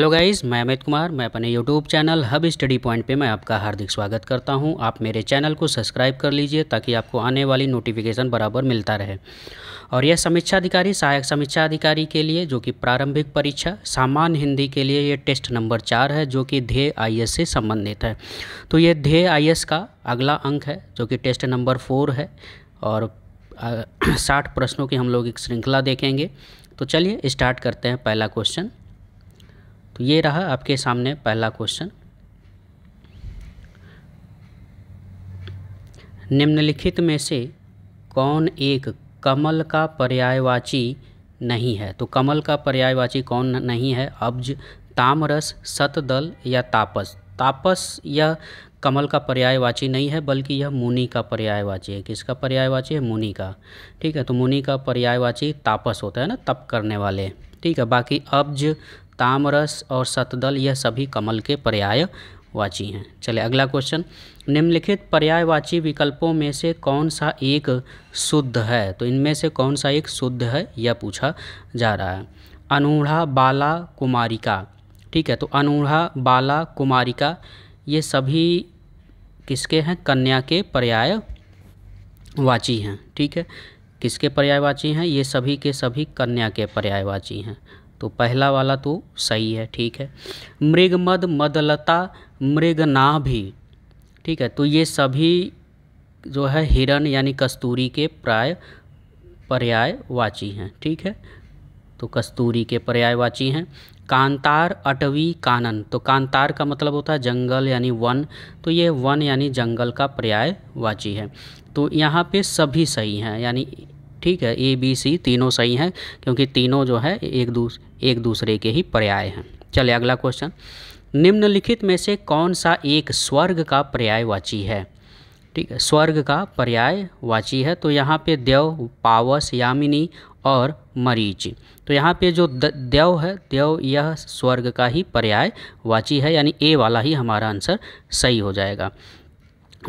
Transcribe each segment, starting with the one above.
hello guys मैं अमित कुमार मैं अपने YouTube channel hub study point पे मैं आपका हार्दिक स्वागत करता हूं आप मेरे चैनल को सब्सक्राइब कर लीजिए ताकि आपको आने वाली नोटिफिकेशन बराबर मिलता रहे और यह समीक्षा अधिकारी सहायक समीक्षा अधिकारी के लिए जो कि प्रारंभिक परीक्षा सामान्य हिंदी के लिए ये टेस्ट नंबर चार है जो कि ध्येय आई से संबंधित है तो ये ध्येय आई का अगला अंक है जो कि टेस्ट नंबर फोर है और साठ प्रश्नों की हम लोग एक श्रृंखला देखेंगे तो चलिए स्टार्ट करते हैं पहला क्वेश्चन तो ये रहा आपके सामने पहला क्वेश्चन निम्नलिखित में से कौन एक कमल का पर्यायवाची नहीं है तो कमल का पर्यायवाची कौन नहीं है अब्ज तामरस सतदल या तापस तापस यह कमल का पर्यायवाची नहीं है बल्कि यह मुनि का पर्यायवाची है किसका पर्यायवाची है मुनि का ठीक है तो मुनि का पर्यायवाची तापस होता है ना तप करने वाले ठीक है बाकी अब्ज तामरस और सतदल यह सभी कमल के पर्यायवाची हैं चले अगला क्वेश्चन निम्नलिखित पर्यायवाची विकल्पों में से कौन सा एक शुद्ध है तो इनमें से कौन सा एक शुद्ध है यह पूछा जा रहा है अनूढ़ा बाला कुमारिका ठीक है तो अनूढ़ा बाला कुमारिका ये सभी किसके हैं कन्या के पर्याय वाची हैं ठीक है किसके पर्यायवाची हैं ये सभी के सभी कन्या के पर्यायवाची हैं तो पहला वाला तो सही है ठीक है मृगमद मदलता मृगना भी ठीक है तो ये सभी जो है हिरण यानी कस्तूरी के प्राय पर्यायवाची हैं ठीक है तो कस्तूरी के पर्यायवाची हैं कांतार अटवी कानन तो कांतार का मतलब होता है जंगल यानी वन तो ये वन यानी जंगल का पर्यायवाची है तो यहाँ पे सभी सही हैं यानी ठीक है ए बी सी तीनों सही हैं क्योंकि तीनों जो है एक दूस एक दूसरे के ही पर्याय हैं चले अगला क्वेश्चन निम्नलिखित में से कौन सा एक स्वर्ग का पर्यायवाची है ठीक है स्वर्ग का पर्यायवाची है तो यहाँ पे देव पावस यामिनी और मरीच तो यहाँ पे जो देव है देव यह स्वर्ग का ही पर्यायवाची है यानी ए वाला ही हमारा आंसर सही हो जाएगा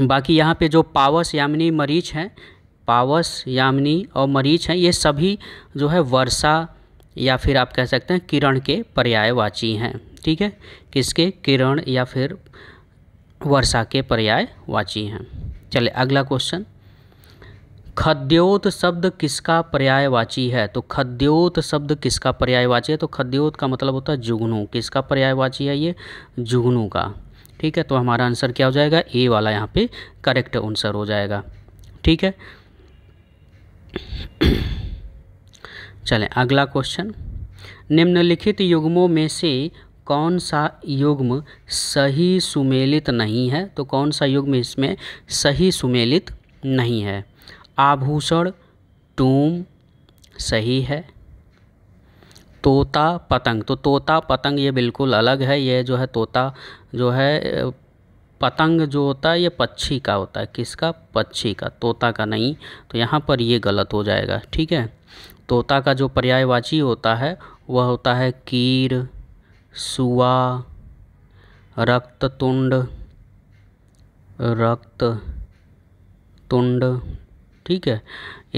बाकी यहाँ पे जो पावस यामिनी मरीच हैं पावस यामिनी और मरीच हैं ये सभी जो है वर्षा या फिर आप कह सकते हैं किरण के पर्यायवाची हैं ठीक है किसके किरण या फिर वर्षा के पर्यायवाची हैं चले अगला क्वेश्चन खद्योत शब्द किसका पर्यायवाची है तो खद्योत शब्द किसका पर्यायवाची है तो खद्योत का मतलब होता है जुगनू किसका पर्यायवाची है ये जुगनू का ठीक है तो हमारा आंसर क्या हो जाएगा ए वाला यहाँ पे करेक्ट आंसर हो जाएगा ठीक है चलें अगला क्वेश्चन निम्नलिखित युग्मों में से कौन सा युग्म सही सुमेलित नहीं है तो कौन सा युग्म इसमें सही सुमेलित नहीं है आभूषण टूम सही है तोता पतंग तो तोता पतंग ये बिल्कुल अलग है ये जो है तोता जो है पतंग जो होता है ये पक्षी का होता है किसका पक्षी का तोता का नहीं तो यहाँ पर ये गलत हो जाएगा ठीक है तोता का जो पर्यायवाची होता है वह होता है कीर सुआ रक्त तुंड रक्त तुंड ठीक है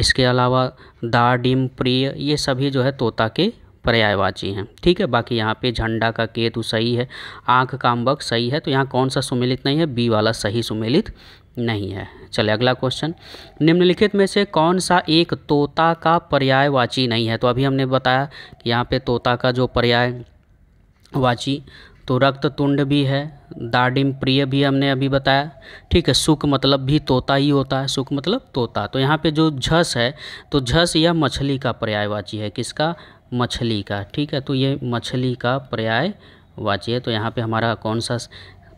इसके अलावा दाडिम प्रिय ये सभी जो है तोता के पर्यायवाची हैं ठीक है बाकी यहाँ पे झंडा का केतु सही है आँख का अंबक सही है तो यहाँ कौन सा सुमेलित नहीं है बी वाला सही सुमेलित नहीं है चले अगला क्वेश्चन निम्नलिखित में से कौन सा एक तोता का पर्यायवाची नहीं है तो अभी हमने बताया कि यहाँ पे तोता का जो पर्यायवाची तो रक्त तुंड भी है दाडिम प्रिय भी हमने अभी बताया ठीक है सुख मतलब भी तोता ही होता है सुख मतलब तोता तो यहाँ पे जो झस है तो झस या मछली का पर्यायवाची है किसका मछली का ठीक है तो ये मछली का पर्याय वाची है तो यहाँ पे हमारा कौन सा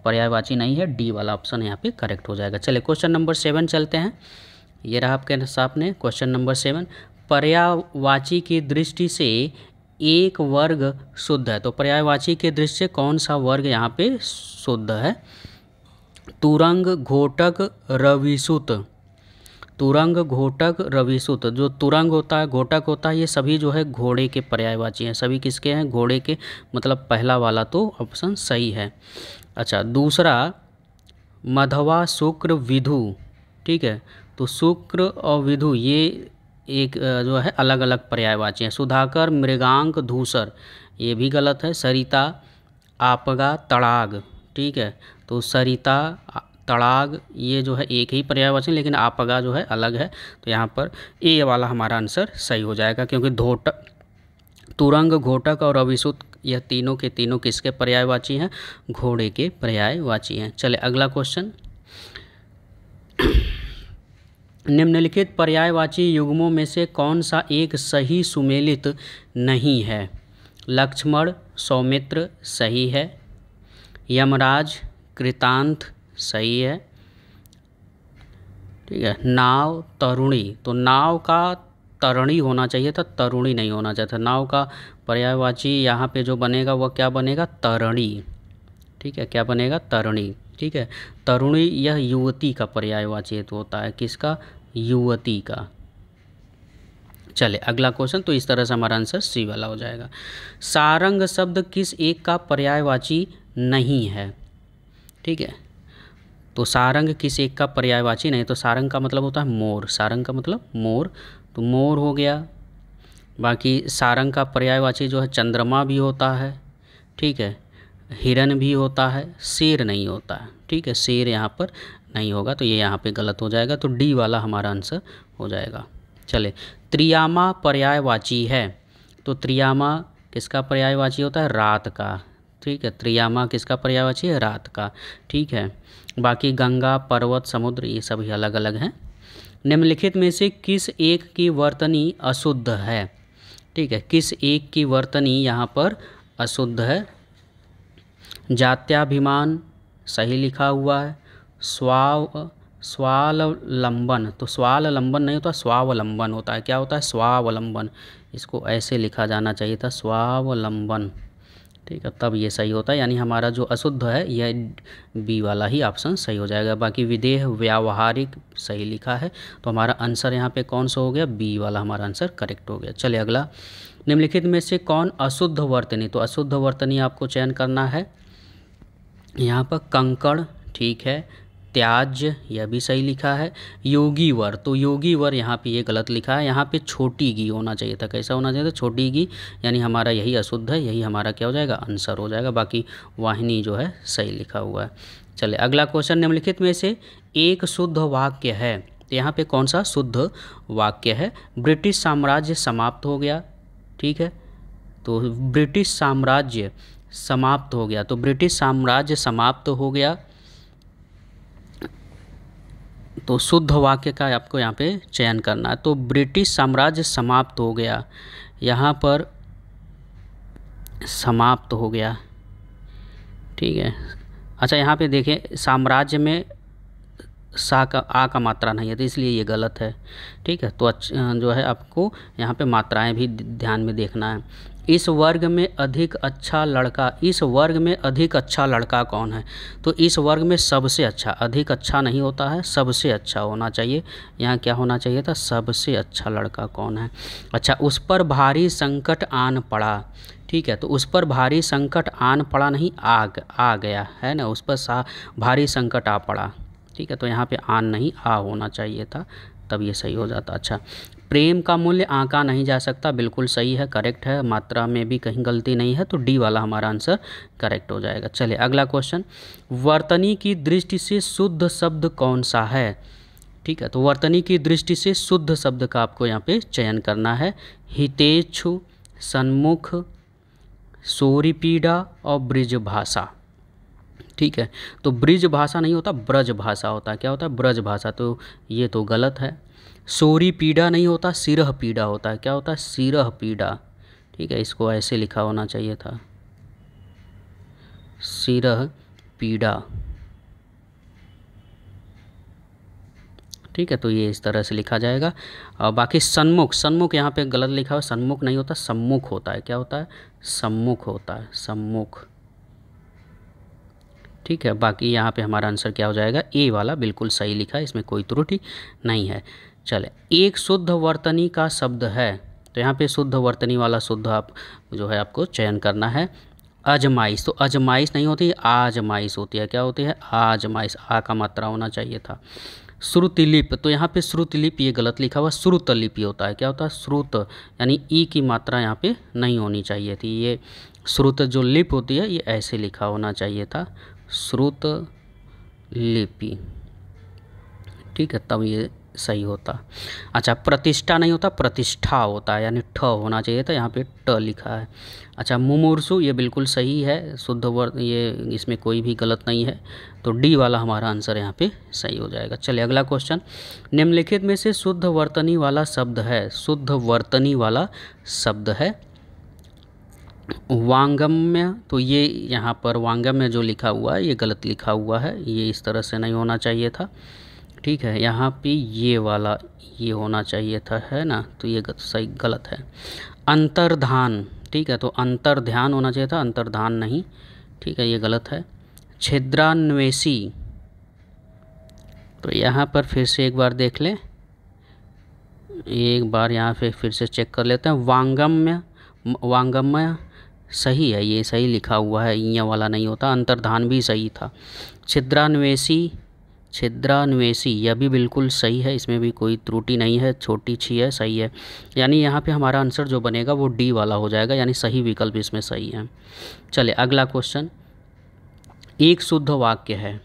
पर्यायवाची नहीं है डी वाला ऑप्शन यहाँ पे करेक्ट हो जाएगा चलिए क्वेश्चन नंबर सेवन चलते हैं ये रहा आपके सामने क्वेश्चन नंबर सेवन पर्यायवाची की दृष्टि से एक वर्ग शुद्ध है तो पर्यायवाची के दृष्टि से कौन सा वर्ग यहाँ पे शुद्ध है तुरंग घोटक रविसुत तुरंग घोटक रविसुत जो तुरंग होता है घोटक होता है ये सभी जो है घोड़े के पर्यायवाची हैं सभी किसके हैं घोड़े के मतलब पहला वाला तो ऑप्शन सही है अच्छा दूसरा मधवा शुक्र विधु ठीक है तो शुक्र और विधु ये एक जो है अलग अलग पर्यायवाची हैं सुधाकर मृगांक धूसर ये भी गलत है सरिता आपगा तड़ाग ठीक है तो सरिता तड़ाग ये जो है एक ही पर्यायवाचन लेकिन आपगा जो है अलग है तो यहाँ पर ए वाला हमारा आंसर सही हो जाएगा क्योंकि धोटक तुरंग घोटक और अभिशुत यह तीनों के तीनों किसके पर्यायवाची हैं घोड़े के पर्यायवाची हैं चले अगला क्वेश्चन निम्नलिखित पर्यायवाची युग्मों में से कौन सा एक सही सुमेलित नहीं है लक्ष्मण सौमित्र सही है यमराज कृतांत सही है ठीक है नाव तरुणी तो नाव का तरणी होना चाहिए था तरुणी नहीं होना चाहिए था नाव का पर्यायवाची यहाँ पे जो बनेगा वह क्या बनेगा तरणी ठीक है क्या बनेगा तरणी ठीक है तरुणी यह युवती का पर्यायवाची तो होता है किसका युवती का चले अगला क्वेश्चन तो इस तरह से हमारा आंसर सी वाला हो जाएगा सारंग शब्द किस एक का पर्यायवाची नहीं है ठीक है तो सारंग किस एक का पर्यायवाची नहीं तो सारंग का मतलब होता है मोर सारंग का मतलब मोर तो मोर हो गया बाकी सारंग का पर्यायवाची जो है चंद्रमा भी होता है ठीक है हिरण भी होता है शेर नहीं होता है ठीक है शेर यहाँ पर नहीं होगा तो ये यहाँ पे गलत हो जाएगा तो डी वाला हमारा आंसर हो जाएगा चले त्रियामा पर्यायवाची है तो त्रियामा किसका पर्यायवाची होता है रात का ठीक है त्रियामा किसका पर्यायवाची है रात का ठीक है बाकी गंगा पर्वत समुद्र ये सभी अलग अलग हैं निम्नलिखित में से किस एक की वर्तनी अशुद्ध है ठीक है किस एक की वर्तनी यहाँ पर अशुद्ध है जात्याभिमान सही लिखा हुआ है स्वाव स्वावलंबन तो स्वावलंबन नहीं होता स्वावलंबन होता है क्या होता है स्वावलंबन इसको ऐसे लिखा जाना चाहिए था स्वावलंबन ठीक है तब ये सही होता है यानी हमारा जो अशुद्ध है यह बी वाला ही ऑप्शन सही हो जाएगा बाकी विदेह व्यावहारिक सही लिखा है तो हमारा आंसर यहाँ पे कौन सा हो गया बी वाला हमारा आंसर करेक्ट हो गया चलिए अगला निम्नलिखित में से कौन अशुद्ध वर्तनी तो अशुद्ध वर्तनी आपको चयन करना है यहाँ पर कंकड़ ठीक है त्याज्य यह भी सही लिखा है योगीवर तो योगी वर यहाँ पे ये गलत लिखा है यहाँ पे छोटी गी होना चाहिए था कैसा होना चाहिए था छोटी गी यानी हमारा यही अशुद्ध है यही हमारा क्या हो जाएगा आंसर हो जाएगा बाकी वाहिनी जो है सही लिखा हुआ है चले अगला क्वेश्चन निम्नलिखित में से एक शुद्ध वाक्य है तो यहाँ पर कौन सा शुद्ध वाक्य है ब्रिटिश साम्राज्य समाप्त हो गया ठीक है तो ब्रिटिश साम्राज्य समाप्त हो गया तो ब्रिटिश साम्राज्य समाप्त हो गया तो शुद्ध वाक्य का आपको यहाँ पे चयन करना है तो ब्रिटिश साम्राज्य समाप्त हो गया यहाँ पर समाप्त हो गया ठीक है अच्छा यहाँ पे देखें साम्राज्य में सा का आ का मात्रा नहीं है तो इसलिए ये गलत है ठीक है तो अच्छा जो है आपको यहाँ पे मात्राएं भी ध्यान में देखना है इस वर्ग में अधिक अच्छा लड़का इस वर्ग में अधिक अच्छा लड़का कौन है तो इस वर्ग में सबसे अच्छा अधिक अच्छा नहीं होता है सबसे अच्छा होना चाहिए यहाँ क्या होना चाहिए था सबसे अच्छा लड़का कौन है अच्छा उस पर भारी संकट आन पड़ा ठीक है तो उस पर भारी संकट आन पड़ा नहीं आ आ गया है ना उस पर सा भारी संकट आ पड़ा ठीक है तो यहाँ पर आन नहीं आ होना चाहिए था तब ये सही हो जाता अच्छा प्रेम का मूल्य आंका नहीं जा सकता बिल्कुल सही है करेक्ट है मात्रा में भी कहीं गलती नहीं है तो डी वाला हमारा आंसर करेक्ट हो जाएगा चलिए अगला क्वेश्चन वर्तनी की दृष्टि से शुद्ध शब्द कौन सा है ठीक है तो वर्तनी की दृष्टि से शुद्ध शब्द का आपको यहाँ पे चयन करना है हितेच्छु सन्मुख सूर्यपीड़ा और ब्रिज भाषा ठीक है तो ब्रिज भाषा नहीं होता ब्रज भाषा होता क्या होता है ब्रज भाषा तो ये तो गलत है सोरी पीड़ा नहीं होता सिरह पीड़ा होता है क्या होता है सिरह पीड़ा ठीक है इसको ऐसे लिखा होना चाहिए था सिरह पीड़ा ठीक है तो ये इस तरह से लिखा जाएगा और बाकी सन्मुख सन्मुख यहाँ पे गलत लिखा हुआ सन्मुख नहीं होता सम्मुख होता है क्या होता है सम्मुख होता है सम्मुख ठीक है बाकी यहाँ पे हमारा आंसर क्या हो जाएगा ए वाला बिल्कुल सही लिखा है इसमें कोई त्रुटि नहीं है चले एक शुद्ध वर्तनी का शब्द है तो यहाँ पे शुद्ध वर्तनी वाला शुद्ध आप जो है आपको चयन करना है अजमाइश तो अजमाइश नहीं होती आजमाइश होती है क्या होती है आजमाइश आ का मात्रा होना चाहिए था श्रुतिलिप तो यहाँ पे श्रुतिलिप ये गलत लिखा हुआ श्रुतलिपि होता है क्या होता है श्रुत यानी ई की मात्रा यहाँ पे नहीं होनी चाहिए थी ये श्रुत जो लिप होती है ये ऐसे लिखा होना चाहिए था श्रुत लिपि ठीक है तब ये सही होता अच्छा प्रतिष्ठा नहीं होता प्रतिष्ठा होता है यानी ठ होना चाहिए था यहाँ पे ट लिखा है अच्छा मुमूर्सु ये बिल्कुल सही है शुद्ध वर्ड ये इसमें कोई भी गलत नहीं है तो डी वाला हमारा आंसर यहाँ पे सही हो जाएगा चलिए अगला क्वेश्चन निम्नलिखित में से शुद्ध वर्तनी वाला शब्द है शुद्ध वर्तनी वाला शब्द है वांगम्य तो ये यहाँ पर वांगम्य जो लिखा हुआ है ये गलत लिखा हुआ है ये इस तरह से नहीं होना चाहिए था ठीक है यहाँ पे ये वाला ये होना चाहिए था है ना तो ये सही गलत है अंतर्धान ठीक है तो अंतर ध्यान होना चाहिए था अंतर्धान नहीं ठीक है ये गलत है छिद्रान्वेषी तो यहाँ पर फिर से एक बार देख लें एक बार यहाँ पे फिर से चेक कर लेते हैं वांगम्य वांगम्य सही है ये सही लिखा हुआ है ये वाला नहीं होता अंतर्धान भी सही था छिद्रान्वेषी छिद्रान्वेषी यह भी बिल्कुल सही है इसमें भी कोई त्रुटि नहीं है छोटी छी है सही है यानी यहाँ पे हमारा आंसर जो बनेगा वो डी वाला हो जाएगा यानी सही विकल्प इसमें सही है चलिए अगला क्वेश्चन एक शुद्ध वाक्य है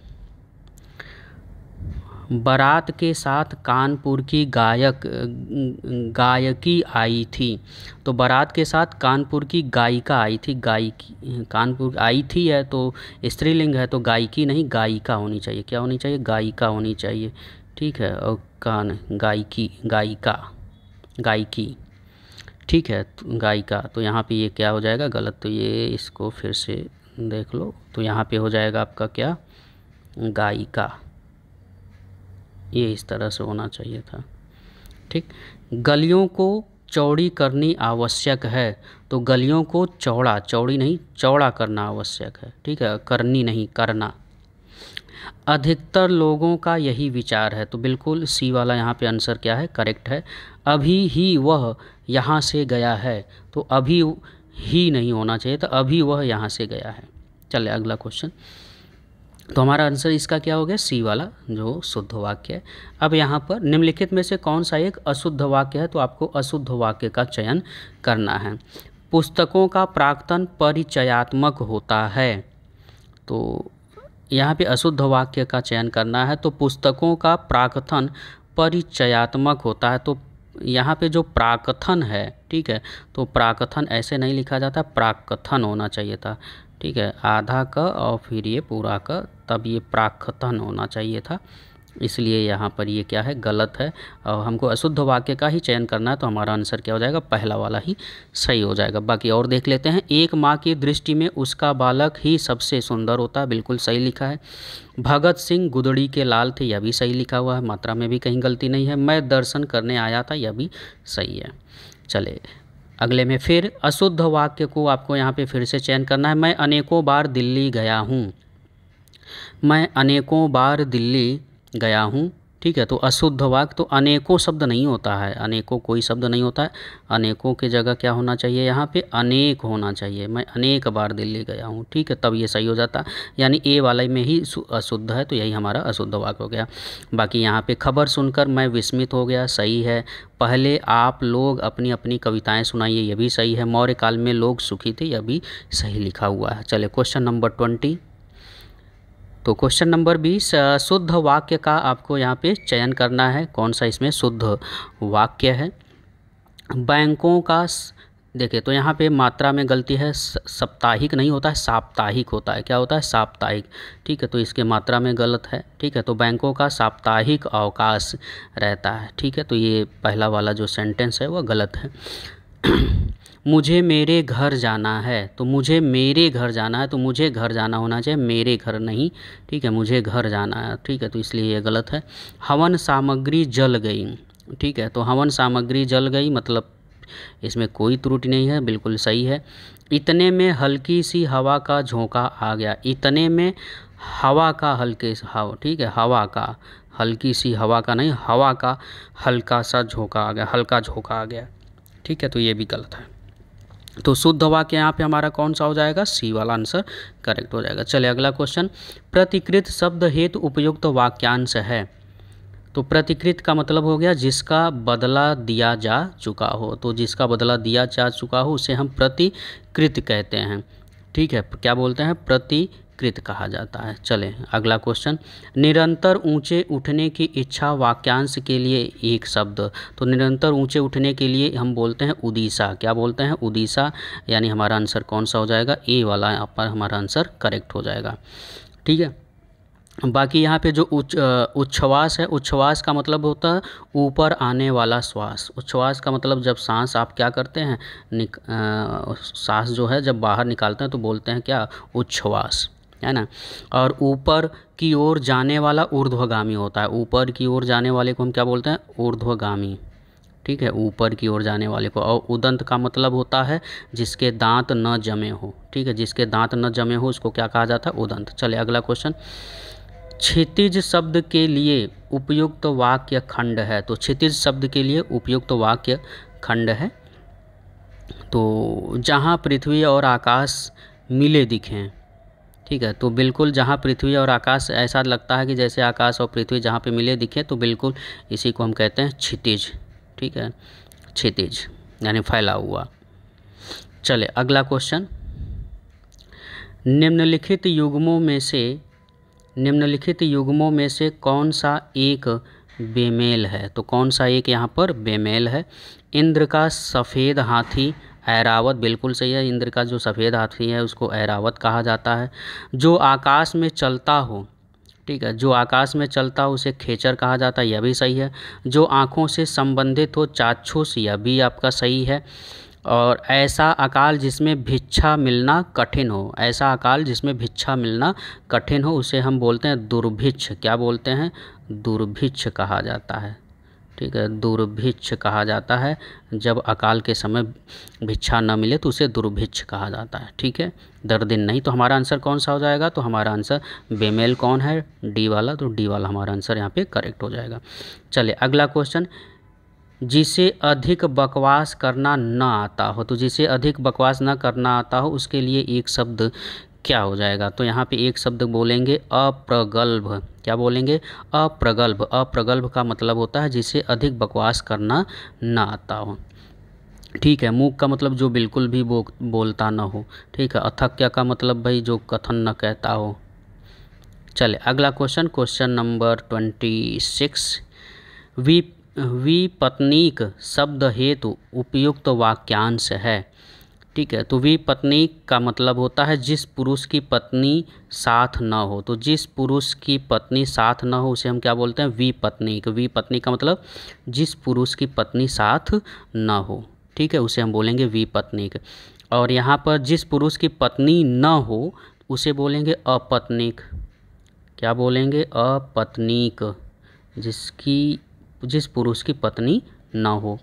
बारात के साथ कानपुर की गायक गायकी आई थी तो बारात के साथ कानपुर की गायिका आई थी गायकी कानपुर आई थी है तो स्त्रीलिंग है तो गायकी नहीं गायिका होनी चाहिए क्या होनी चाहिए गायिका होनी चाहिए ठीक है और कान गायकी गायिका गायकी ठीक है तो गायिका तो यहाँ पे ये क्या हो जाएगा गलत तो ये इसको फिर से देख लो तो यहाँ पे हो जाएगा आपका क्या गायिका ये इस तरह से होना चाहिए था ठीक गलियों को चौड़ी करनी आवश्यक है तो गलियों को चौड़ा चौड़ी नहीं चौड़ा करना आवश्यक है ठीक है करनी नहीं करना अधिकतर लोगों का यही विचार है तो बिल्कुल सी वाला यहाँ पे आंसर क्या है करेक्ट है अभी ही वह यहाँ से गया है तो अभी ही नहीं होना चाहिए तो अभी वह यहाँ से गया है चले अगला क्वेश्चन तो हमारा आंसर इसका क्या हो गया सी वाला जो शुद्ध वाक्य है अब यहाँ पर निम्नलिखित में से कौन सा एक अशुद्ध वाक्य है तो आपको अशुद्ध वाक्य का चयन करना है पुस्तकों का प्राक्तन परिचयात्मक होता है तो यहाँ पे अशुद्ध वाक्य का चयन करना है तो पुस्तकों का प्राकथन परिचयात्मक होता है तो यहाँ पे जो प्राकथन है ठीक है तो प्राकथन ऐसे नहीं लिखा जाता प्राकथन होना चाहिए था ठीक है आधा क और फिर ये पूरा क तब ये प्राखतन होना चाहिए था इसलिए यहाँ पर ये क्या है गलत है और हमको अशुद्ध वाक्य का ही चयन करना है तो हमारा आंसर क्या हो जाएगा पहला वाला ही सही हो जाएगा बाकी और देख लेते हैं एक माँ की दृष्टि में उसका बालक ही सबसे सुंदर होता है बिल्कुल सही लिखा है भगत सिंह गुदड़ी के लाल थे यह भी सही लिखा हुआ है मात्रा में भी कहीं गलती नहीं है मैं दर्शन करने आया था यह भी सही है चले अगले में फिर अशुद्ध वाक्य को आपको यहाँ पे फिर से चयन करना है मैं अनेकों बार दिल्ली गया हूँ मैं अनेकों बार दिल्ली गया हूँ ठीक है तो अशुद्ध वाक तो अनेकों शब्द नहीं होता है अनेकों कोई शब्द नहीं होता है अनेकों के जगह क्या होना चाहिए यहाँ पे अनेक होना चाहिए मैं अनेक बार दिल्ली गया हूँ ठीक है तब ये सही हो जाता यानी ए वाले में ही अशुद्ध है तो यही हमारा अशुद्ध वाक हो गया बाकी यहाँ पे खबर सुनकर मैं विस्मित हो गया सही है पहले आप लोग अपनी अपनी कविताएँ सुनाइए यह भी सही है मौर्य काल में लोग सुखी थे यह भी सही लिखा हुआ है चले क्वेश्चन नंबर ट्वेंटी तो क्वेश्चन नंबर बीस शुद्ध वाक्य का आपको यहाँ पे चयन करना है कौन सा इसमें शुद्ध वाक्य है बैंकों का देखिए तो यहाँ पे मात्रा में गलती है साप्ताहिक नहीं होता है साप्ताहिक होता है क्या होता है साप्ताहिक ठीक है तो इसके मात्रा में गलत है ठीक है तो बैंकों का साप्ताहिक अवकाश रहता है ठीक है तो ये पहला वाला जो सेंटेंस है वह गलत है मुझे मेरे घर जाना है तो मुझे मेरे घर जाना है तो मुझे घर जाना होना चाहिए मेरे घर नहीं ठीक है मुझे घर जाना है ठीक है तो इसलिए ये गलत है हवन सामग्री जल गई ठीक है तो हवन सामग्री जल गई मतलब इसमें कोई त्रुटि नहीं है बिल्कुल सही है इतने में हल्की सी हवा का झोंका आ गया इतने में हवा का हल्के हवा ठीक है हवा का हल्की सी हवा का नहीं हवा का हल्का सा झोंका आ गया हल्का झोंका आ गया ठीक है तो ये भी गलत है तो शुद्ध हवा के यहाँ पे हमारा कौन सा हो जाएगा सी वाला आंसर करेक्ट हो जाएगा चलिए अगला क्वेश्चन प्रतिकृत शब्द हेतु उपयुक्त तो वाक्यांश है तो प्रतिकृत का मतलब हो गया जिसका बदला दिया जा चुका हो तो जिसका बदला दिया जा चुका हो उसे हम प्रतिकृत कहते हैं ठीक है क्या बोलते हैं प्रति कृत कहा जाता है चलें अगला क्वेश्चन निरंतर ऊंचे उठने की इच्छा वाक्यांश के लिए एक शब्द तो निरंतर ऊंचे उठने के लिए हम बोलते हैं उदीसा क्या बोलते हैं उदीसा यानी हमारा आंसर कौन सा हो जाएगा ए वाला यहाँ पर हमारा आंसर करेक्ट हो जाएगा ठीक है बाकी यहाँ पे जो उच्च उच्छ्वास है उच्छ्वास का मतलब होता है ऊपर आने वाला श्वास उच्छ्वास का मतलब जब सांस आप क्या करते हैं निक सांस जो है जब बाहर निकालते हैं तो बोलते हैं क्या उच्छ्वास है ना और ऊपर की ओर जाने वाला ऊर्ध्वगामी होता है ऊपर की ओर जाने वाले को हम क्या बोलते हैं ऊर्ध्वगामी ठीक है ऊपर की ओर जाने वाले को और उदंत का मतलब होता है जिसके दांत न जमे हो ठीक है जिसके दांत न जमे हो उसको क्या कहा जाता है उदंत चले अगला क्वेश्चन क्षितिज शब्द के लिए उपयुक्त तो वाक्य खंड है तो क्षितिज शब्द के लिए उपयुक्त तो वाक्य खंड है तो जहाँ पृथ्वी और आकाश मिले दिखें ठीक है तो बिल्कुल जहाँ पृथ्वी और आकाश ऐसा लगता है कि जैसे आकाश और पृथ्वी जहाँ पे मिले दिखे तो बिल्कुल इसी को हम कहते हैं क्षितिज ठीक है क्षितिज यानी फैला हुआ चले अगला क्वेश्चन निम्नलिखित युग्मों में से निम्नलिखित युग्मों में से कौन सा एक बेमेल है तो कौन सा एक यहाँ पर बेमेल है इंद्र का सफ़ेद हाथी ऐरावत बिल्कुल सही है इंद्र का जो सफ़ेद हाथी है उसको ऐरावत कहा जाता है जो आकाश में चलता हो ठीक है जो आकाश में चलता हो उसे खेचर कहा जाता है यह भी सही है जो आँखों से संबंधित हो चाक्षुष यह भी आपका सही है और ऐसा अकाल जिसमें भिक्षा मिलना कठिन हो ऐसा अकाल जिसमें भिक्षा मिलना कठिन हो उसे हम बोलते हैं दुर्भिक्ष क्या बोलते हैं दुर्भिक्ष कहा जाता है ठीक है दुर्भिक्ष कहा जाता है जब अकाल के समय भिक्षा न मिले तो उसे दुर्भिक्ष कहा जाता है ठीक है दर दिन नहीं तो हमारा आंसर कौन सा हो जाएगा तो हमारा आंसर बेमेल कौन है डी वाला तो डी वाला हमारा आंसर यहाँ पे करेक्ट हो जाएगा चलिए अगला क्वेश्चन जिसे अधिक बकवास करना ना आता हो तो जिसे अधिक बकवास ना करना आता हो उसके लिए एक शब्द क्या हो जाएगा तो यहाँ पे एक शब्द बोलेंगे अप्रगल्भ क्या बोलेंगे अप्रगल्भ अप्रगल्भ का मतलब होता है जिसे अधिक बकवास करना ना आता हो ठीक है मूक का मतलब जो बिल्कुल भी बो, बोलता ना हो ठीक है अथक्य का मतलब भाई जो कथन न कहता हो चले अगला question question number twenty six वी विपत्नीक शब्द हेतु उपयुक्त वाक्यांश है ठीक है तो वी पत्नी का मतलब होता है जिस पुरुष की पत्नी साथ न हो तो जिस पुरुष की पत्नी साथ न हो उसे हम क्या बोलते हैं वी पत्नी तो पत्नी का मतलब जिस पुरुष की पत्नी साथ न हो ठीक है उसे हम बोलेंगे वी पत्नी और यहाँ पर जिस पुरुष की पत्नी न हो उसे बोलेंगे अपत्निक क्या बोलेंगे अपत्निक जिसकी जिस पुरुष की पत्नी न हो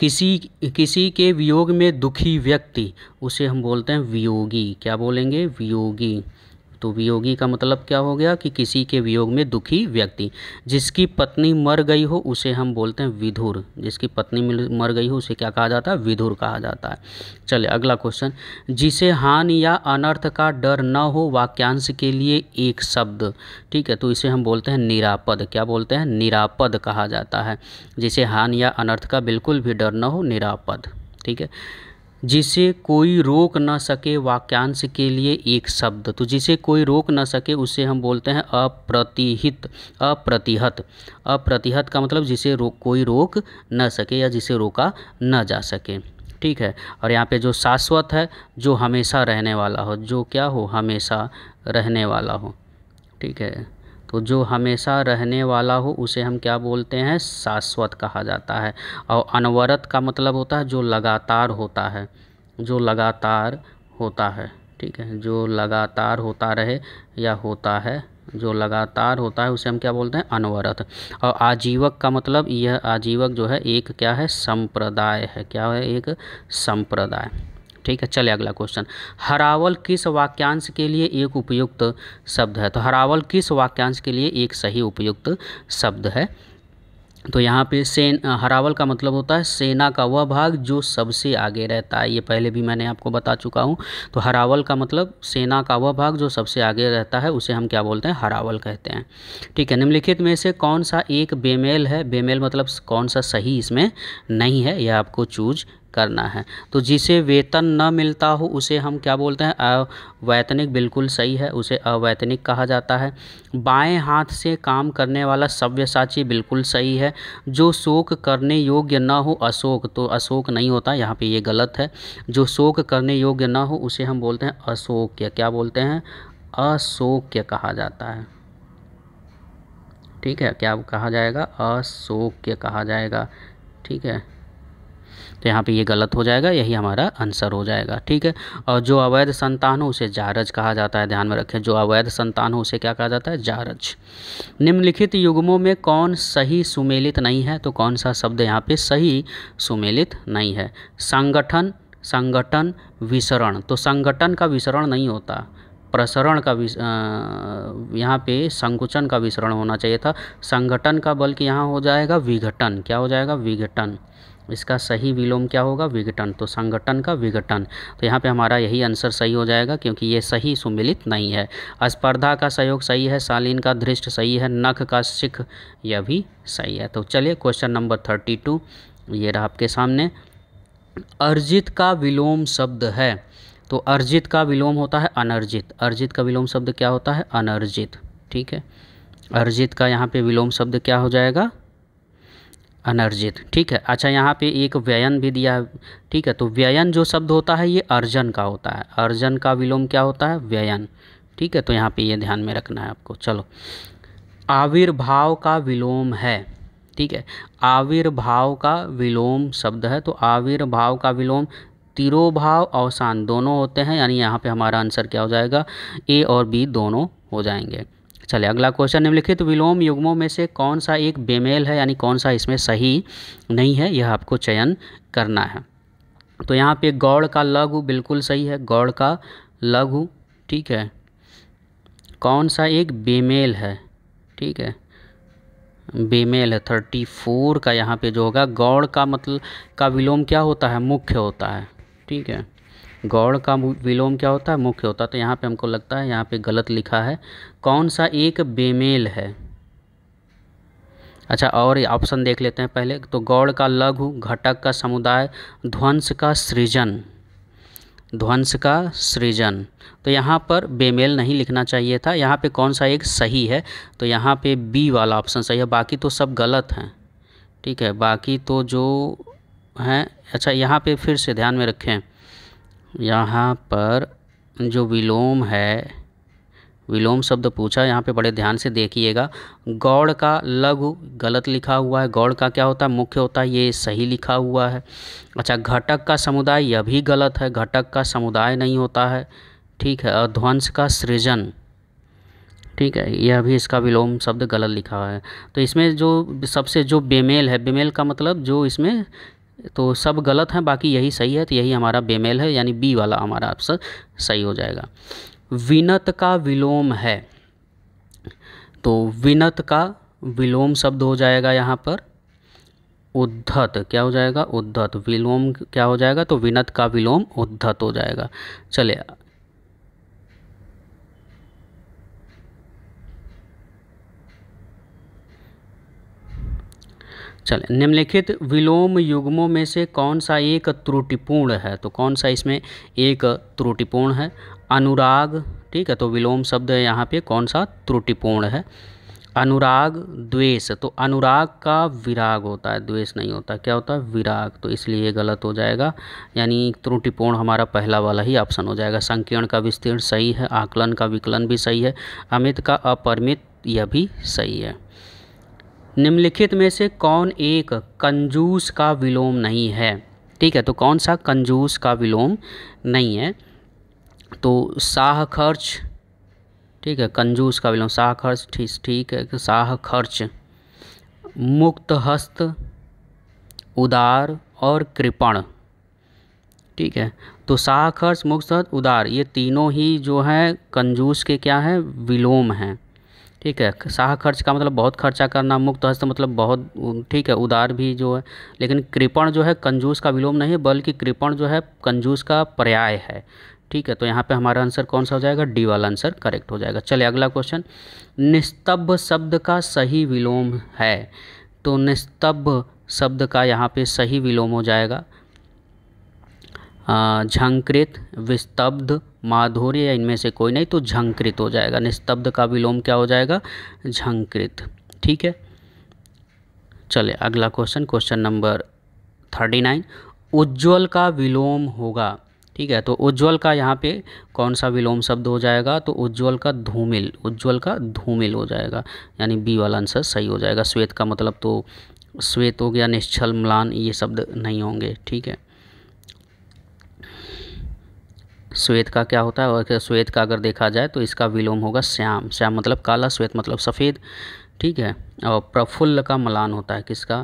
किसी किसी के वियोग में दुखी व्यक्ति उसे हम बोलते हैं वियोगी क्या बोलेंगे वियोगी तो वियोगी का मतलब क्या हो गया कि किसी के वियोग में दुखी व्यक्ति जिसकी पत्नी मर गई हो उसे हम बोलते हैं विधुर जिसकी पत्नी मर गई हो उसे क्या कहा जाता है विधुर कहा जाता है चले अगला क्वेश्चन जिसे हानि या अनर्थ का डर न हो वाक्यांश के लिए एक शब्द ठीक है तो इसे हम बोलते हैं निरापद क्या बोलते हैं निरापद कहा जाता है जिसे हानि या अनर्थ का बिल्कुल भी डर न हो निरापद ठीक है जिसे कोई रोक न सके वाक्यांश के लिए एक शब्द तो जिसे कोई रोक न सके उसे हम बोलते हैं अप्रतिहित अप्रतिहत अप्रतिहत का मतलब जिसे रोक कोई रोक न सके या जिसे रोका न जा सके ठीक है और यहाँ पे जो शाश्वत है जो हमेशा रहने वाला हो जो क्या हो हमेशा रहने वाला हो ठीक है तो जो हमेशा रहने वाला हो उसे हम क्या बोलते हैं शाश्वत कहा जाता है और अनवरत का मतलब होता है जो लगातार होता है जो लगातार होता है ठीक है जो लगातार होता रहे या होता है जो लगातार होता है उसे हम क्या बोलते हैं अनवरत और आजीवक का मतलब यह आजीवक जो है एक क्या है संप्रदाय है क्या है एक संप्रदाय ठीक है चले अगला क्वेश्चन हरावल किस वाक्यांश के लिए एक उपयुक्त शब्द है तो हरावल किस वाक्यांश के लिए एक सही उपयुक्त शब्द है तो यहाँ पे सेन हरावल का मतलब होता है सेना का वह भाग जो सबसे आगे रहता है ये पहले भी मैंने आपको बता चुका हूँ तो हरावल का मतलब सेना का वह भाग जो सबसे आगे रहता है उसे हम क्या बोलते हैं हरावल कहते हैं ठीक है निम्नलिखित में से कौन सा एक बेमेल है बेमेल मतलब कौन सा सही इसमें नहीं है यह आपको चूज करना है तो जिसे वेतन न मिलता हो उसे हम क्या बोलते हैं अवैतनिक बिल्कुल सही है उसे अवैतनिक कहा जाता है बाएं हाथ से काम करने वाला सव्यसाची बिल्कुल सही है जो शोक करने योग्य न हो अशोक तो अशोक नहीं होता यहाँ पे ये गलत है जो शोक करने योग्य न हो उसे हम बोलते हैं अशोक्य क्या बोलते हैं अशोक्य कहा जाता है ठीक है क्या कहा जाएगा अशोक्य कहा जाएगा ठीक है तो यहाँ पे ये गलत हो जाएगा यही हमारा आंसर हो जाएगा ठीक है और जो अवैध संतान हो उसे जारज कहा जाता है ध्यान में रखें जो अवैध संतान हो उसे क्या कहा जाता है जारज निम्नलिखित युग्मों में कौन सही सुमेलित नहीं है तो कौन सा शब्द यहाँ पे सही सुमेलित नहीं है संगठन संगठन विसरण तो संगठन का विसरण नहीं होता प्रसरण का विस यहाँ पे संकुचन का विसरण होना चाहिए था संगठन का बल्कि यहाँ हो जाएगा विघटन क्या हो जाएगा विघटन इसका सही विलोम क्या होगा विघटन तो संगठन का विघटन तो यहाँ पे हमारा यही आंसर सही हो जाएगा क्योंकि ये सही सुमिलित नहीं है स्पर्धा का सहयोग सही है शालीन का धृष्ट सही है नख का सिख यह भी सही है तो चलिए क्वेश्चन नंबर थर्टी टू ये रहा आपके सामने अर्जित का विलोम शब्द है तो अर्जित का विलोम होता है अनर्जित अर्जित का विलोम शब्द क्या होता है अनर्जित ठीक है अर्जित का यहाँ पे विलोम शब्द क्या हो जाएगा अनर्जित ठीक है अच्छा यहाँ पे एक व्ययन भी दिया ठीक है तो व्ययन जो शब्द होता है ये अर्जन का होता है अर्जन का विलोम क्या होता है व्ययन ठीक है तो यहाँ पे ये ध्यान में रखना है आपको चलो आविर्भाव का विलोम है ठीक है आविर्भाव का विलोम शब्द है तो आविर्भाव का विलोम तिरोभाव अवसान दोनों होते हैं यानी यहाँ पे हमारा आंसर क्या हो जाएगा ए और बी दोनों हो जाएंगे चले अगला क्वेश्चन निम्नलिखित विलोम युग्मों में से कौन सा एक बेमेल है यानी कौन सा इसमें सही नहीं है यह आपको चयन करना है तो यहाँ पे गौड़ का लघु बिल्कुल सही है गौड़ का लघु ठीक है कौन सा एक बेमेल है ठीक है बेमेल है थर्टी फोर का यहाँ पे जो होगा गौड़ का मतलब का विलोम क्या होता है मुख्य होता है ठीक है गौड़ का विलोम क्या होता है मुख्य होता है तो यहाँ पे हमको लगता है यहाँ पे गलत लिखा है कौन सा एक बेमेल है अच्छा और ऑप्शन देख लेते हैं पहले तो गौड़ का लघु घटक का समुदाय ध्वंस का सृजन ध्वंस का सृजन तो यहाँ पर बेमेल नहीं लिखना चाहिए था यहाँ पे कौन सा एक सही है तो यहाँ पे बी वाला ऑप्शन सही है बाकी तो सब गलत हैं ठीक है बाकी तो जो हैं अच्छा यहाँ पे फिर से ध्यान में रखें यहाँ पर जो विलोम है विलोम शब्द पूछा यहाँ पे बड़े ध्यान से देखिएगा गौड़ का लघु गलत लिखा हुआ है गौड़ का क्या होता है मुख्य होता है ये सही लिखा हुआ है अच्छा घटक का समुदाय यह भी गलत है घटक का समुदाय नहीं होता है ठीक है और ध्वंस का सृजन ठीक है यह भी इसका विलोम शब्द गलत लिखा हुआ है तो इसमें जो सबसे जो बेमेल है बेमेल का मतलब जो इसमें तो सब गलत हैं बाकी यही सही है तो यही हमारा बेमेल है यानी बी वाला हमारा ऑप्शन सही हो जाएगा विनत का विलोम है तो विनत का विलोम शब्द हो जाएगा यहाँ पर उद्धत क्या हो जाएगा उद्धत विलोम क्या हो जाएगा तो विनत का विलोम उद्धत हो जाएगा चलिए चले निम्नलिखित विलोम युग्मों में से कौन सा एक त्रुटिपूर्ण है तो कौन सा इसमें एक त्रुटिपूर्ण है अनुराग ठीक है तो विलोम शब्द यहाँ पे कौन सा त्रुटिपूर्ण है अनुराग द्वेष तो अनुराग का विराग होता है द्वेष नहीं होता क्या होता है विराग तो इसलिए गलत हो जाएगा यानी त्रुटिपूर्ण हमारा पहला वाला ही ऑप्शन हो जाएगा संकीर्ण का विस्तीर्ण सही है आकलन का विकलन भी सही है अमित का अपरिमित यह भी सही है निम्नलिखित में से कौन एक कंजूस का विलोम नहीं है ठीक है तो कौन सा कंजूस का विलोम नहीं है तो शाह खर्च ठीक है कंजूस का विलोम शाह खर्च ठीक ठीक है शाह तो खर्च मुक्त हस्त उदार और कृपण ठीक है तो शाह खर्च मुक्त हस्त उदार ये तीनों ही जो है कंजूस के क्या हैं विलोम हैं ठीक है शाह खर्च का मतलब बहुत खर्चा करना मुक्त हस्त मतलब बहुत ठीक है उदार भी जो है लेकिन कृपण जो है कंजूस का विलोम नहीं बल्कि कृपण जो है कंजूस का पर्याय है ठीक है तो यहाँ पे हमारा आंसर कौन सा हो जाएगा डी वाला आंसर करेक्ट हो जाएगा चलिए अगला क्वेश्चन निस्तब्ध शब्द का सही विलोम है तो निस्तब्ध शब्द का यहाँ पे सही विलोम हो जाएगा झंकृत विस्तब्ध माधुर्य या इनमें से कोई नहीं तो झंकृत हो जाएगा निस्तब्ध का विलोम क्या हो जाएगा झंकृत ठीक है चले अगला question question number thirty nine उज्ज्वल का विलोम होगा ठीक है तो उज्ज्वल का यहाँ पे कौन सा विलोम शब्द हो जाएगा तो उज्ज्वल का धूमिल उज्ज्वल का धूमिल हो जाएगा यानी बी वाला आंसर सही हो जाएगा श्वेत का मतलब तो श्वेत हो गया निश्चल म्लान ये शब्द नहीं होंगे ठीक है श्वेत का क्या होता है और श्वेत का अगर देखा जाए तो इसका विलोम होगा श्याम श्याम मतलब काला श्वेत मतलब सफ़ेद ठीक है और प्रफुल्ल का मलान होता है किसका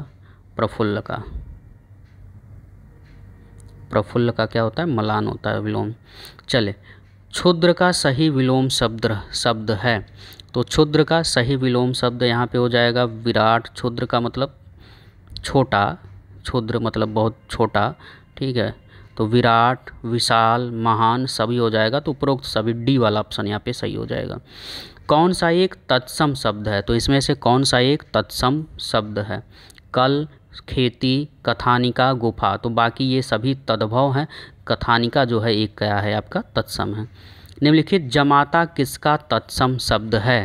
प्रफुल्ल का प्रफुल्ल का क्या होता है मलान होता है विलोम चले क्षुद्र का सही विलोम शब्द शब्द है तो क्षुद्र का सही विलोम शब्द यहाँ पे हो जाएगा विराट क्षुद्र का मतलब छोटा क्षुद्र मतलब बहुत छोटा ठीक है तो विराट विशाल महान सभी हो जाएगा तो उपरोक्त सभी डी वाला ऑप्शन यहाँ पे सही हो जाएगा कौन सा एक तत्सम शब्द है तो इसमें से कौन सा एक तत्सम शब्द है कल खेती कथानिका गुफा तो बाकी ये सभी तद्भव हैं कथानिका जो है एक क्या है आपका तत्सम है निम्नलिखित जमाता किसका तत्सम शब्द है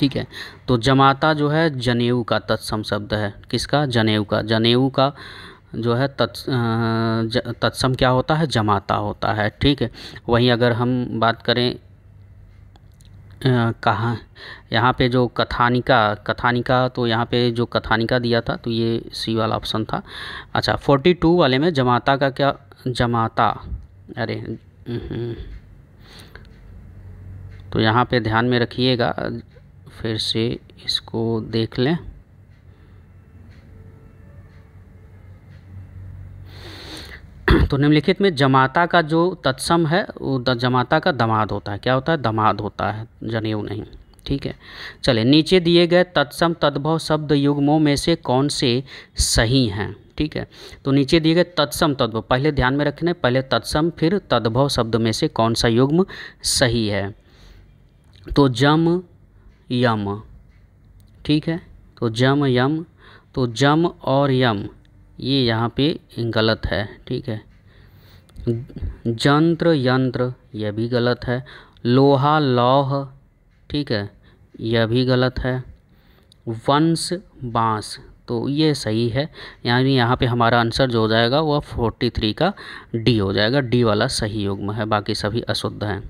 ठीक है तो जमाता जो है जनेऊ का तत्सम शब्द है किसका जनेऊ का जनेऊ का जो है तत्स तत्सम क्या होता है जमाता होता है ठीक है वहीं अगर हम बात करें कहाँ यहाँ पे जो कथानिका कथानिका तो यहाँ पे जो कथानिका दिया था तो ये सी वाला ऑप्शन था अच्छा फोर्टी टू वाले में जमाता का क्या जमाता अरे तो यहाँ पे ध्यान में रखिएगा फिर से इसको देख लें तो निम्नलिखित में जमाता का जो तत्सम है वो जमाता का दमाद होता है क्या होता है दमाद होता है जनेऊ नहीं ठीक है चले नीचे दिए गए तत्सम तद्भव शब्द युग्मों में से कौन से सही हैं ठीक है तो नीचे दिए गए तत्सम तद्भव पहले ध्यान में रखने पहले तत्सम फिर तद्भव शब्द में से कौन सा युग्म सही है तो जम यम ठीक है तो जम यम तो जम और यम ये यहाँ पे गलत है ठीक है जंत्र यंत्र यह भी गलत है लोहा लौह ठीक है यह भी गलत है वंश बांस तो ये सही है यानी यहाँ पे हमारा आंसर जो हो जाएगा वह फोर्टी थ्री का डी हो जाएगा डी वाला सही युग्म है बाकी सभी अशुद्ध हैं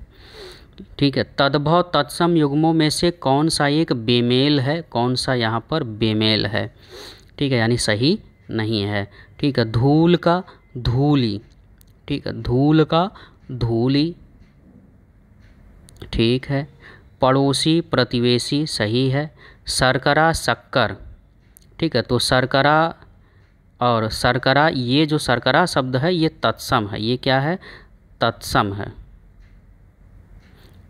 ठीक है तद्भव तत्सम युग्मों में से कौन सा एक बेमेल है कौन सा यहाँ पर बेमेल है ठीक है यानी सही नहीं है ठीक है धूल का धूली ठीक है धूल का धूली ठीक है पड़ोसी प्रतिवेशी सही है सरकरा शक्कर ठीक है तो सरकरा और सरकरा ये जो सरकरा शब्द है ये तत्सम है ये क्या है तत्सम है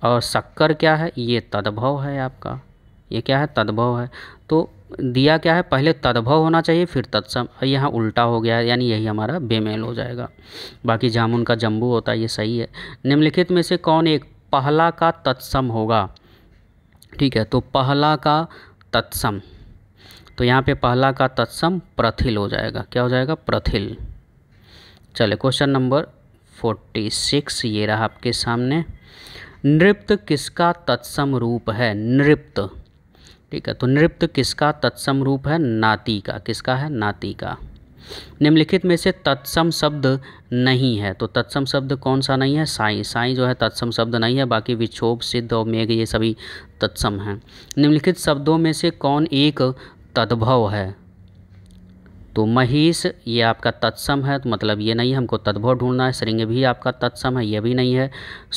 और शक्कर क्या है ये तद्भव है आपका ये क्या है तद्भव है तो दिया क्या है पहले तद्भव होना चाहिए फिर तत्सम यहाँ उल्टा हो गया यानी यही हमारा बेमेल हो जाएगा बाकी जामुन का जम्बू होता है ये सही है निम्नलिखित में से कौन एक पहला का तत्सम होगा ठीक है तो पहला का तत्सम तो यहाँ पे पहला का तत्सम प्रथिल हो जाएगा क्या हो जाएगा प्रथिल चले क्वेश्चन नंबर फोर्टी सिक्स ये रहा आपके सामने नृप्त किसका तत्सम रूप है नृप्त ठीक है तो नृत्य किसका तत्सम रूप है नाती का किसका है नाती का निम्नलिखित में से तत्सम शब्द नहीं है तो तत्सम शब्द कौन सा नहीं है साई साई जो है तत्सम शब्द नहीं है बाकी विक्षोभ सिद्ध और मेघ ये सभी तत्सम हैं निम्नलिखित शब्दों में से कौन एक तद्भव है तो महीस ये आपका तत्सम है तो मतलब ये नहीं हमको तद्भव ढूंढना है श्रृंग भी आपका तत्सम है ये भी नहीं है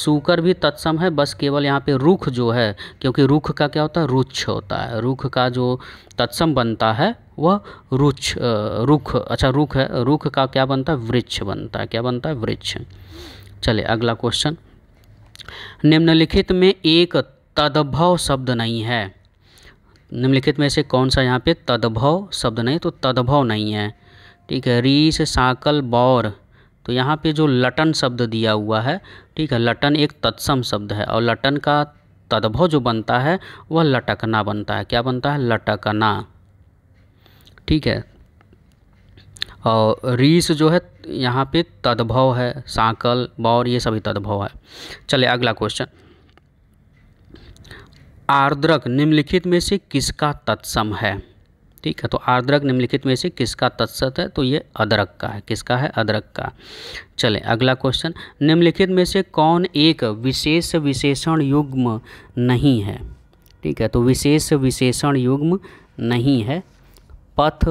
सूकर भी तत्सम है बस केवल यहाँ पे रुख जो है क्योंकि रुख का क्या होता है रुच्छ होता है रुख का जो तत्सम बनता है वह रुच्छ रुख अच्छा रुख है रुख का क्या बनता है वृक्ष बनता है क्या बनता है वृक्ष चले अगला क्वेश्चन निम्नलिखित में एक तद्भव शब्द नहीं है निम्नलिखित में से कौन सा यहाँ पे तद्भव शब्द नहीं तो तद्भव नहीं है ठीक है रीस साकल बौर तो यहाँ पे जो लटन शब्द दिया हुआ है ठीक है लटन एक तत्सम शब्द है और लटन का तद्भव जो बनता है वह लटकना बनता है क्या बनता है लटकना ठीक है और रीस जो है यहाँ पे तद्भव है साकल बौर ये सभी तद्भव है चले अगला क्वेश्चन आर्द्रक निम्नलिखित में से किसका तत्सम है ठीक है तो आर्द्रक निम्नलिखित में से किसका तत्सत है तो ये अदरक का है किसका है अदरक का चले अगला क्वेश्चन निम्नलिखित में से कौन एक विशेष विशेषण युग्म नहीं है ठीक है तो विशेष विशेषण युग्म नहीं है पथ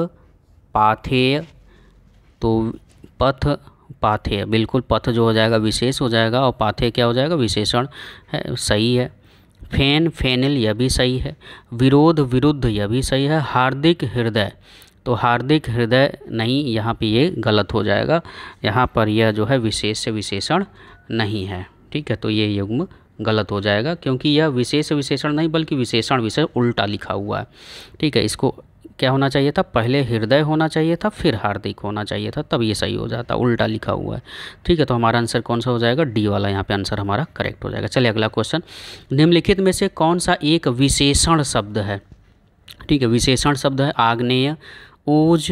पाथेय तो पथ पाथेय बिल्कुल पथ जो हो जाएगा विशेष हो जाएगा और पाथेय क्या हो जाएगा विशेषण है सही है फैन फैनिल यह भी सही है विरोध विरुद्ध यह भी सही है हार्दिक हृदय तो हार्दिक हृदय नहीं यहाँ पे ये गलत हो जाएगा यहाँ पर यह जो है विशेष से विशेषण नहीं है ठीक है तो ये युग्म गलत हो जाएगा क्योंकि यह विशेष विशेषण नहीं बल्कि विशेषण विषय उल्टा लिखा हुआ है ठीक है इसको क्या होना चाहिए था पहले हृदय होना चाहिए था फिर हार्दिक होना चाहिए था तब ये सही हो जाता उल्टा लिखा हुआ है ठीक है तो हमारा आंसर कौन सा हो जाएगा डी वाला यहाँ पे आंसर हमारा करेक्ट हो जाएगा चलिए अगला क्वेश्चन निम्नलिखित में से कौन सा एक विशेषण शब्द है ठीक है विशेषण शब्द है आग्नेय ओज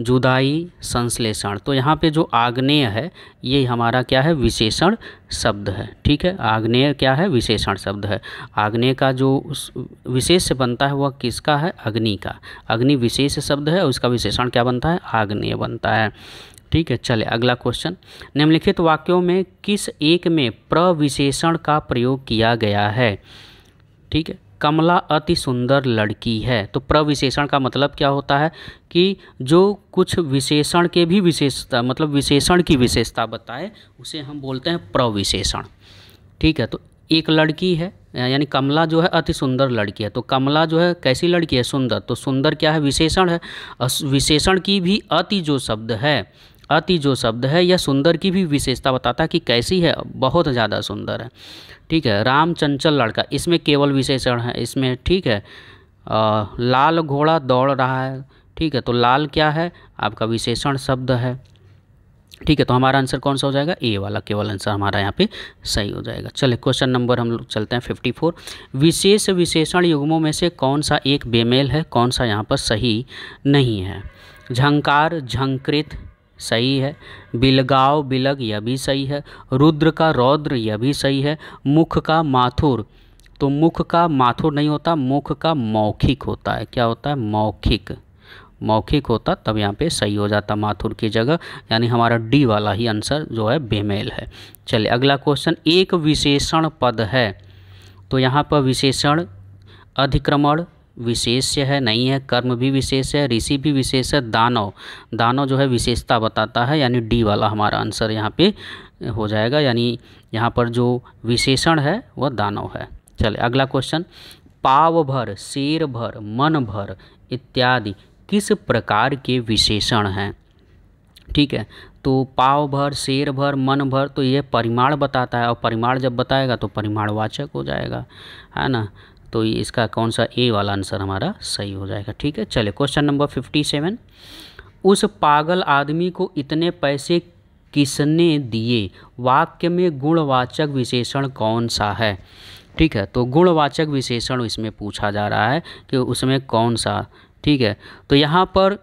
जुदाई संश्लेषण तो यहाँ पे जो आग्नेय है ये हमारा क्या है विशेषण शब्द है ठीक है आग्नेय क्या है विशेषण शब्द है आग्नेय का जो विशेष बनता है वह किसका है अग्नि का अग्नि विशेष शब्द है उसका विशेषण क्या बनता है आग्नेय बनता है ठीक है चले अगला क्वेश्चन निम्नलिखित वाक्यों में किस एक में प्रविशेषण का प्रयोग किया गया है ठीक है कमला अति सुंदर लड़की है तो प्रविशेषण का मतलब क्या होता है कि जो कुछ विशेषण के भी विशेषता मतलब विशेषण की विशेषता बताए उसे हम बोलते हैं प्रविशेषण ठीक है तो एक लड़की है यानी कमला जो है अति सुंदर लड़की है तो कमला जो है कैसी लड़की है सुंदर तो सुंदर क्या है विशेषण है विशेषण की भी अति जो शब्द है अति जो शब्द है यह सुंदर की भी विशेषता बताता कि कैसी है बहुत ज़्यादा सुंदर है ठीक है राम चंचल लड़का इसमें केवल विशेषण है इसमें ठीक है आ, लाल घोड़ा दौड़ रहा है ठीक है तो लाल क्या है आपका विशेषण शब्द है ठीक है तो हमारा आंसर कौन सा हो जाएगा ए वाला केवल आंसर हमारा यहाँ पे सही हो जाएगा चलिए क्वेश्चन नंबर हम लोग चलते हैं फिफ्टी फोर विशेष विशेषण युग्मों में से कौन सा एक बेमेल है कौन सा यहाँ पर सही नहीं है झंकार झंकृत सही है बिलगाव बिलग यह भी सही है रुद्र का रौद्र यह भी सही है मुख का माथुर तो मुख का माथुर नहीं होता मुख का मौखिक होता है क्या होता है मौखिक मौखिक होता तब यहाँ पे सही हो जाता माथुर की जगह यानी हमारा डी वाला ही आंसर जो है बेमेल है चलिए अगला क्वेश्चन एक विशेषण पद है तो यहाँ पर विशेषण अधिक्रमण विशेष्य है नहीं है कर्म भी विशेष है ऋषि भी विशेष है दानव दानव जो है विशेषता बताता है यानी डी वाला हमारा आंसर यहाँ पे हो जाएगा यानी यहाँ पर जो विशेषण है वह दानव है चले अगला क्वेश्चन पाव भर शेर भर मन भर इत्यादि किस प्रकार के विशेषण हैं ठीक है तो पाव भर शेर भर मन भर तो ये परिमाण बताता है और परिमाण जब बताएगा तो परिमाणवाचक हो जाएगा है ना तो इसका कौन सा ए वाला आंसर हमारा सही हो जाएगा ठीक है चलिए क्वेश्चन नंबर फिफ्टी सेवन उस पागल आदमी को इतने पैसे किसने दिए वाक्य में गुणवाचक विशेषण कौन सा है ठीक है तो गुणवाचक विशेषण इसमें पूछा जा रहा है कि उसमें कौन सा ठीक है तो यहाँ पर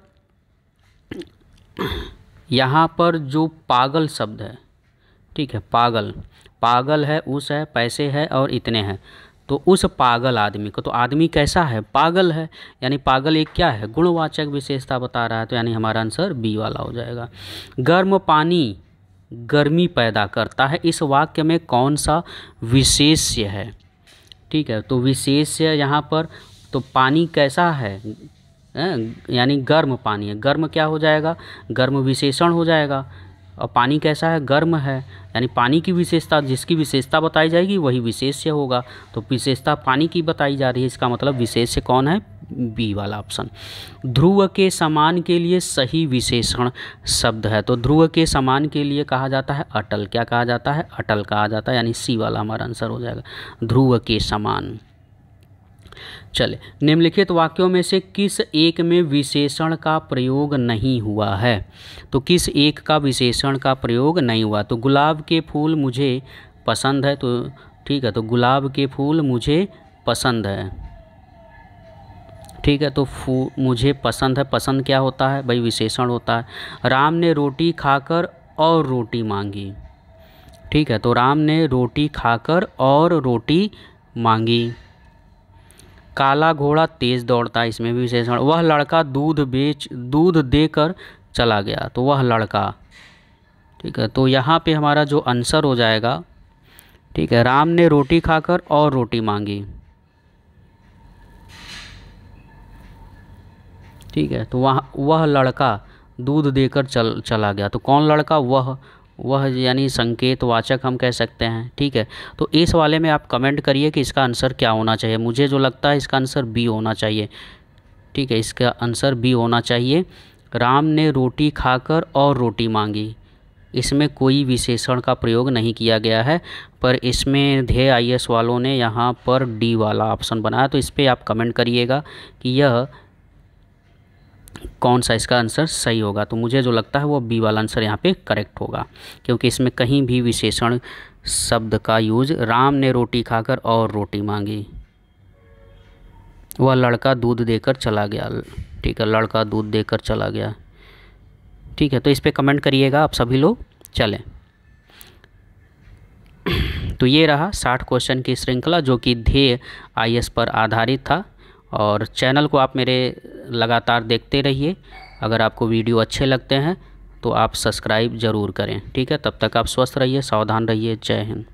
यहाँ पर जो पागल शब्द है ठीक है पागल पागल है उस है पैसे है और इतने हैं तो उस पागल आदमी को तो आदमी कैसा है पागल है यानी पागल एक क्या है गुणवाचक विशेषता बता रहा है तो यानी हमारा आंसर बी वाला हो जाएगा गर्म पानी गर्मी पैदा करता है इस वाक्य में कौन सा विशेष्य है ठीक है तो विशेष्य यहाँ पर तो पानी कैसा है यानी गर्म पानी है गर्म क्या हो जाएगा गर्म विशेषण हो जाएगा और पानी कैसा है गर्म है यानी पानी की विशेषता जिसकी विशेषता बताई जाएगी वही विशेष्य होगा तो विशेषता पानी की बताई जा रही है इसका मतलब विशेष्य कौन है बी वाला ऑप्शन ध्रुव के समान के लिए सही विशेषण शब्द है तो ध्रुव के समान के लिए कहा जाता है अटल क्या कहा जाता है अटल कहा जाता है यानी सी वाला हमारा आंसर हो जाएगा ध्रुव के समान चले निम्नलिखित वाक्यों में से किस एक में विशेषण का प्रयोग नहीं हुआ है तो किस एक का विशेषण का प्रयोग नहीं हुआ तो गुलाब के फूल मुझे पसंद है तो ठीक है तो गुलाब के फूल मुझे पसंद है ठीक है तो फू मुझे पसंद है पसंद क्या होता है भाई विशेषण होता है राम ने रोटी खाकर और रोटी मांगी ठीक है तो राम ने रोटी खाकर और रोटी मांगी काला घोड़ा तेज दौड़ता है इसमें भी विशेषण वह लड़का दूध बेच दूध देकर चला गया तो वह लड़का ठीक है तो यहाँ पे हमारा जो आंसर हो जाएगा ठीक है राम ने रोटी खाकर और रोटी मांगी ठीक है तो वह वह लड़का दूध देकर चल चला गया तो कौन लड़का वह वह यानी संकेत वाचक हम कह सकते हैं ठीक है तो इस वाले में आप कमेंट करिए कि इसका आंसर क्या होना चाहिए मुझे जो लगता है इसका आंसर बी होना चाहिए ठीक है इसका आंसर बी होना चाहिए राम ने रोटी खाकर और रोटी मांगी इसमें कोई विशेषण का प्रयोग नहीं किया गया है पर इसमें ध्येय आई वालों ने यहाँ पर डी वाला ऑप्शन बनाया तो इस पर आप कमेंट करिएगा कि यह कौन सा इसका आंसर सही होगा तो मुझे जो लगता है वो बी वाला आंसर यहाँ पे करेक्ट होगा क्योंकि इसमें कहीं भी विशेषण शब्द का यूज राम ने रोटी खाकर और रोटी मांगी वह लड़का दूध देकर चला गया ठीक है लड़का दूध देकर चला गया ठीक है तो इस पर कमेंट करिएगा आप सभी लोग चलें तो ये रहा साठ क्वेश्चन की श्रृंखला जो कि ध्येय आई पर आधारित था और चैनल को आप मेरे लगातार देखते रहिए अगर आपको वीडियो अच्छे लगते हैं तो आप सब्सक्राइब ज़रूर करें ठीक है तब तक आप स्वस्थ रहिए सावधान रहिए जय हिंद